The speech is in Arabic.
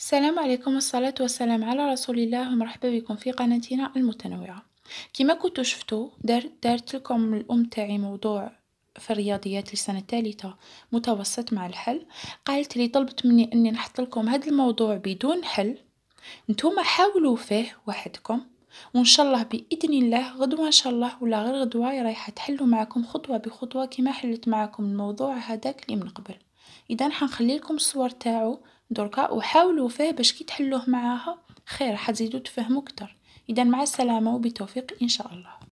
السلام عليكم والصلاة والسلام على رسول الله ومرحبا بكم في قناتنا المتنوعة كما كنتو شفتو دارت, دارت لكم الأم تاعي موضوع في الرياضيات لسنة الثالثة متوسط مع الحل قالت لي طلبت مني أني نحط لكم هذا الموضوع بدون حل نتوما حاولوا فيه وحدكم وان شاء الله باذن الله غدوه ان شاء الله ولا غير غدوه رايحه تحلوا معكم خطوه بخطوه كما حلت معكم الموضوع هذاك اللي من قبل اذا حنخلي لكم الصور تاعو دركا وحاولوا فيه باش كي تحلوه معاها خير حتزيدوا تفهموا اكثر اذا مع السلامه وبتوفيق ان شاء الله